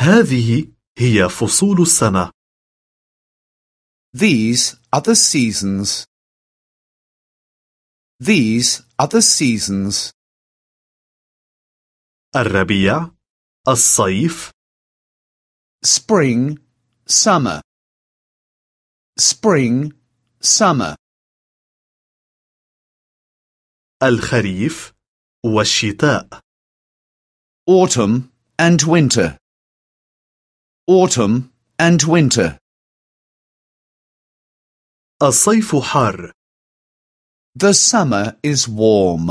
هذه هي فصول السنة. These are the seasons. These are the seasons. الربيع الصيف spring summer spring summer الخريف والشتاء autumn and winter autumn and winter الصيف حار The summer is warm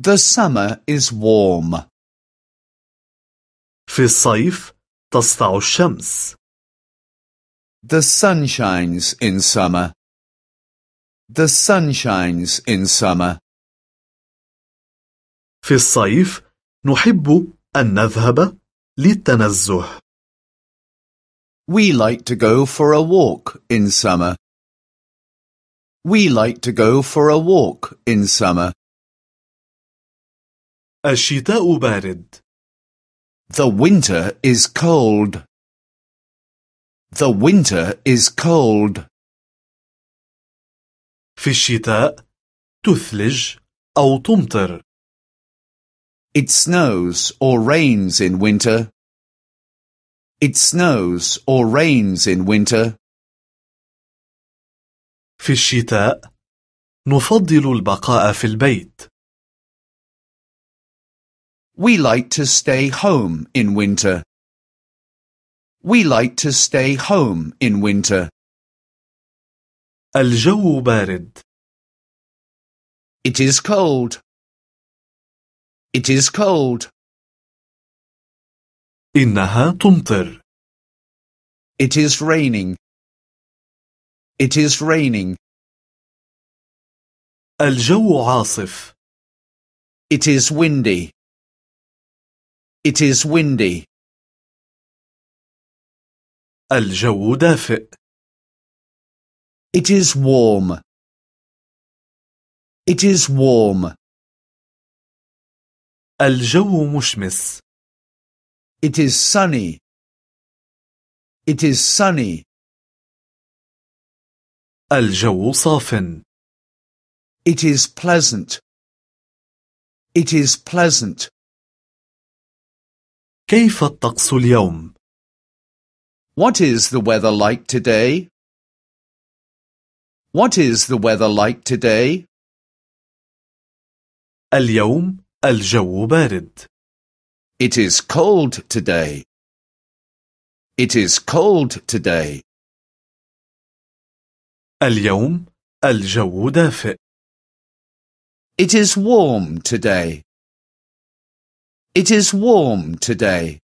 The summer is warm في الصيف تسطع الشمس The sun shines in summer The sun shines in summer في الصيف نحب أن نذهب للتنزه we like to go for a walk in summer. We like to go for a walk in summer. الشتاء بارد. The winter is cold. The winter is cold. في الشتاء تثلج أو تمطر. It snows or rains in winter. It snows or rains in winter. في الشتاء نفضل البقاء في البيت. We like to stay home in winter. We like to stay home in winter. الجو بارد. It is cold. It is cold. إنها تمطر. It is raining. It is raining. الجو عاصف. It is windy. It is windy. الجو دافئ. It is warm. It is warm. الجو مشمس. It is sunny. It is sunny. الجو صاف. It is pleasant. It is pleasant. كيف الطقس اليوم؟ What is the weather like today? What is the weather like today? اليوم الجو بارد. It is cold today. It is cold today. اليوم الجو دافئ. It is warm today. It is warm today.